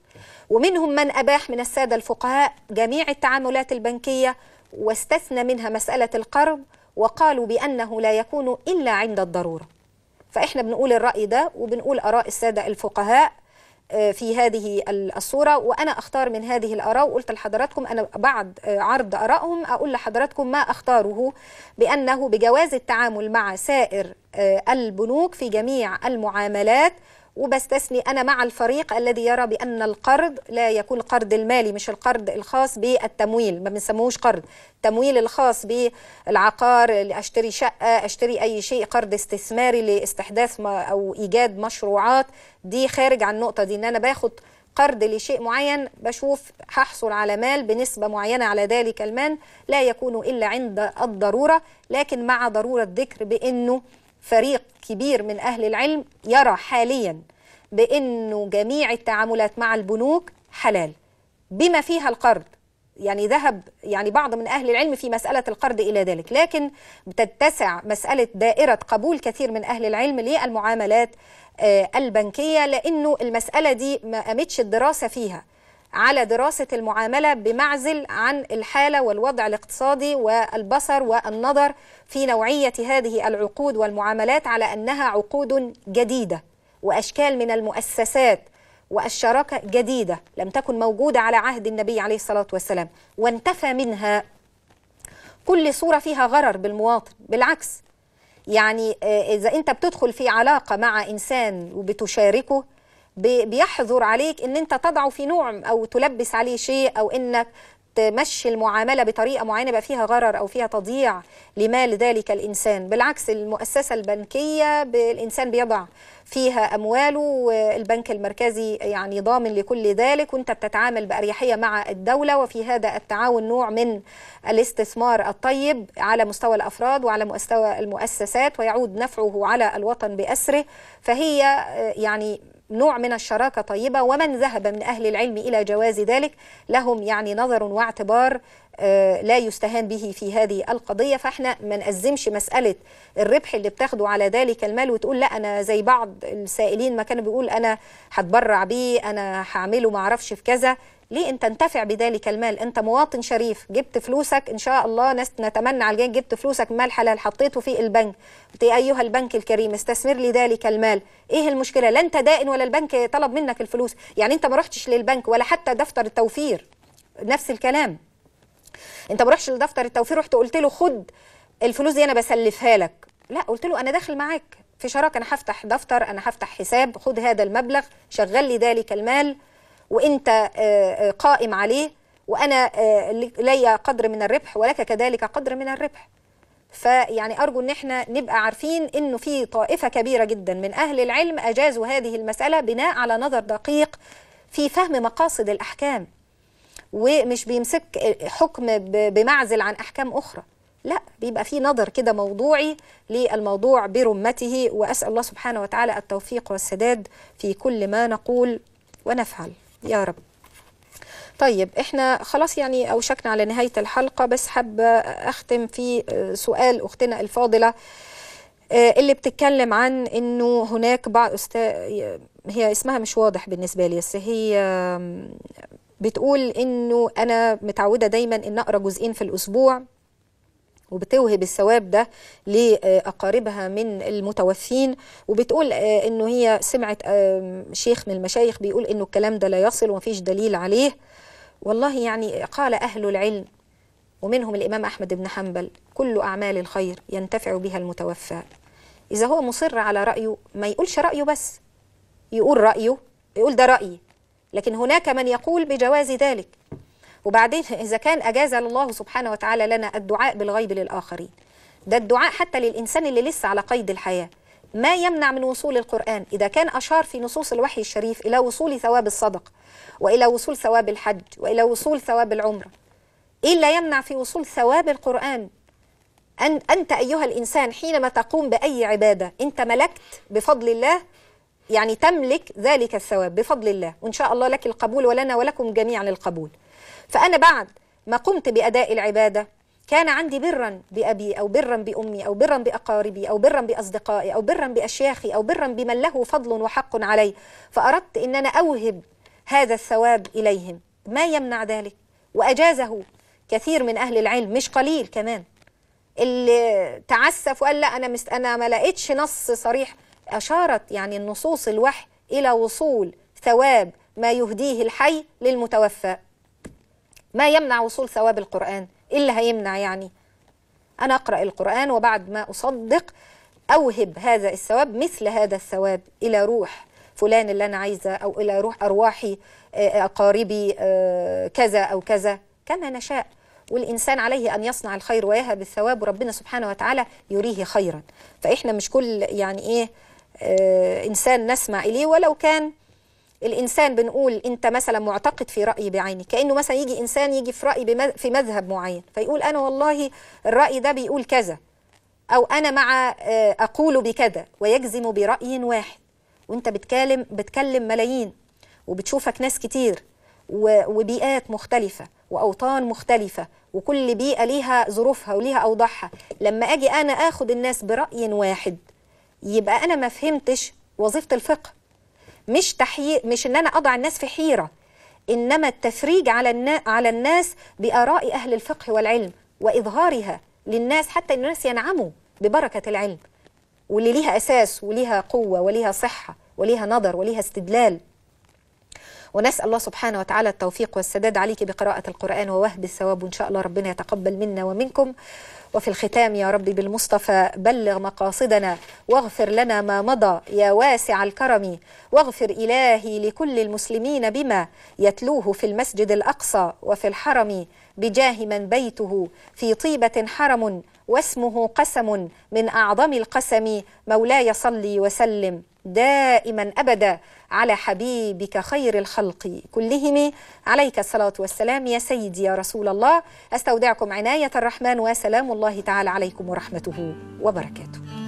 ومنهم من اباح من الساده الفقهاء جميع التعاملات البنكيه واستثنى منها مسألة القرض وقالوا بأنه لا يكون إلا عند الضرورة فإحنا بنقول الرأي ده وبنقول آراء السادة الفقهاء آه، في هذه الصورة وأنا أختار من هذه الآراء وقلت لحضراتكم أنا بعد آه، عرض آرائهم أقول لحضراتكم ما أختاره بأنه بجواز التعامل مع سائر آه، البنوك في جميع المعاملات وبستثني أنا مع الفريق الذي يرى بأن القرض لا يكون القرض المالي مش القرض الخاص بالتمويل ما بنسموهوش قرض التمويل الخاص بالعقار أشتري شقة أشتري أي شيء قرض استثماري لاستحداث أو إيجاد مشروعات دي خارج عن النقطة دي إن أنا باخد قرض لشيء معين بشوف هحصل على مال بنسبة معينة على ذلك المال لا يكون إلا عند الضرورة لكن مع ضرورة ذكر بأنه فريق كبير من أهل العلم يرى حاليا بأنه جميع التعاملات مع البنوك حلال بما فيها القرض يعني ذهب يعني بعض من أهل العلم في مسألة القرض إلى ذلك لكن بتتسع مسألة دائرة قبول كثير من أهل العلم للمعاملات آه، البنكية لأنه المسألة دي ما قامتش الدراسة فيها على دراسة المعاملة بمعزل عن الحالة والوضع الاقتصادي والبصر والنظر في نوعية هذه العقود والمعاملات على أنها عقود جديدة وأشكال من المؤسسات والشراكة جديدة لم تكن موجودة على عهد النبي عليه الصلاة والسلام وانتفى منها كل صورة فيها غرر بالمواطن بالعكس يعني آه، إذا أنت بتدخل في علاقة مع إنسان وبتشاركه بيحظر عليك ان انت تضعه في نوع او تلبس عليه شيء او انك تمشي المعامله بطريقه معينه بقى فيها غرر او فيها تضييع لمال ذلك الانسان بالعكس المؤسسه البنكيه الانسان بيضع فيها امواله والبنك المركزي يعني ضامن لكل ذلك وانت بتتعامل باريحيه مع الدوله وفي هذا التعاون نوع من الاستثمار الطيب على مستوى الافراد وعلى مستوى المؤسسات ويعود نفعه على الوطن باسره فهي آه، يعني نوع من الشراكة طيبة ومن ذهب من أهل العلم إلى جواز ذلك لهم يعني نظر واعتبار آه، لا يستهان به في هذه القضية فإحنا ما نقزمش مسألة الربح اللي بتاخده على ذلك المال وتقول لا أنا زي بعض السائلين ما كانوا بيقول أنا هتبرع بيه أنا هعمله معرفش في كذا ليه انت انتفع بذلك المال انت مواطن شريف جبت فلوسك ان شاء الله ناس نتمنى على الجن جبت فلوسك مال حلال حطيته في البنك إيه ايها البنك الكريم استثمر لي ذلك المال ايه المشكله لا انت دائن ولا البنك طلب منك الفلوس يعني انت ما رحتش للبنك ولا حتى دفتر التوفير نفس الكلام انت ما رحتش لدفتر التوفير رحت قلت له خد الفلوس دي انا بسلفها لك لا قلت له انا داخل معاك في شراكه انا هفتح دفتر انا هفتح حساب خد هذا المبلغ شغل لي ذلك المال وانت آه، آه، قائم عليه وانا آه، لي قدر من الربح ولك كذلك قدر من الربح فيعني ارجو ان احنا نبقى عارفين انه في طائفه كبيره جدا من اهل العلم اجازوا هذه المساله بناء على نظر دقيق في فهم مقاصد الاحكام ومش بيمسك حكم بمعزل عن احكام اخرى لا بيبقى في نظر كده موضوعي للموضوع برمته واسال الله سبحانه وتعالى التوفيق والسداد في كل ما نقول ونفعل يا رب طيب احنا خلاص يعني اوشكنا على نهايه الحلقه بس حابه اختم في آه، سؤال اختنا الفاضله آه، اللي بتتكلم عن انه هناك بعض أستا... هي اسمها مش واضح بالنسبه لي بس هي بتقول انه انا متعوده دايما ان اقرا جزئين في الاسبوع وبتوهب الثواب ده لأقاربها من المتوفين وبتقول آه، إنه هي سمعت آه، شيخ من المشايخ بيقول إنه الكلام ده لا يصل ومفيش دليل عليه والله يعني قال أهل العلم ومنهم الإمام أحمد بن حنبل كل أعمال الخير ينتفع بها المتوفى إذا هو مصر على رأيه ما يقولش رأيه بس يقول رأيه يقول ده رأيي لكن هناك من يقول بجواز ذلك وبعدين إذا كان أجازل الله سبحانه وتعالى لنا الدعاء بالغيب للآخرين ده الدعاء حتى للإنسان اللي لسه على قيد الحياة ما يمنع من وصول القرآن إذا كان أشار في نصوص الوحي الشريف إلى وصول ثواب الصدقة وإلى وصول ثواب الحج وإلى وصول ثواب العمرة إيه يمنع في وصول ثواب القرآن أن أنت أيها الإنسان حينما تقوم بأي عبادة أنت ملكت بفضل الله يعني تملك ذلك الثواب بفضل الله وإن شاء الله لك القبول ولنا ولكم جميعا القبول فأنا بعد ما قمت بأداء العبادة كان عندي برا بأبي أو برا بأمي أو برا بأقاربي أو برا بأصدقائي أو برا بأشياخي أو برا بمن له فضل وحق علي فأردت أن أنا أوهب هذا الثواب إليهم ما يمنع ذلك وأجازه كثير من أهل العلم مش قليل كمان اللي تعسف وقال لا أنا, مست... أنا ما لقيتش نص صريح أشارت يعني النصوص الوحي إلى وصول ثواب ما يهديه الحي للمتوفى ما يمنع وصول ثواب القرآن إيه اللي هيمنع يعني أنا أقرأ القرآن وبعد ما أصدق أوهب هذا الثواب مثل هذا الثواب إلى روح فلان اللي أنا عايزة أو إلى روح أرواحي آه، أقاربي آه، كذا أو كذا كما نشاء والإنسان عليه أن يصنع الخير ويهب الثواب وربنا سبحانه وتعالى يريه خيرا فإحنا مش كل يعني إيه آه، إنسان نسمع إليه ولو كان الانسان بنقول انت مثلا معتقد في راي بعينه كانه مثلا يجي انسان يجي في راي في مذهب معين فيقول انا والله الراي ده بيقول كذا او انا مع آه، اقول بكذا ويجزم براي واحد وانت بتكلم بتكلم ملايين وبتشوفك ناس كتير وبيئات مختلفه واوطان مختلفه وكل بيئه ليها ظروفها وليها اوضاعها لما اجي انا اخد الناس براي واحد يبقى انا ما فهمتش وظيفه الفقه مش تحيي مش ان انا اضع الناس في حيره انما التفريج على النا... على الناس باراء اهل الفقه والعلم واظهارها للناس حتى ان الناس ينعموا ببركه العلم واللي ليها اساس وليها قوه وليها صحه وليها نظر وليها استدلال ونسأل الله سبحانه وتعالى التوفيق والسداد عليك بقراءة القرآن ووهب الثواب وإن شاء الله ربنا يتقبل منا ومنكم وفي الختام يا رب بالمصطفى بلغ مقاصدنا واغفر لنا ما مضى يا واسع الكرم واغفر إلهي لكل المسلمين بما يتلوه في المسجد الأقصى وفي الحرم بجاه من بيته في طيبة حرم واسمه قسم من أعظم القسم مولاي صلي وسلم دائما أبدا على حبيبك خير الخلق كلهم عليك الصلاة والسلام يا سيدي يا رسول الله أستودعكم عناية الرحمن وسلام الله تعالى عليكم ورحمته وبركاته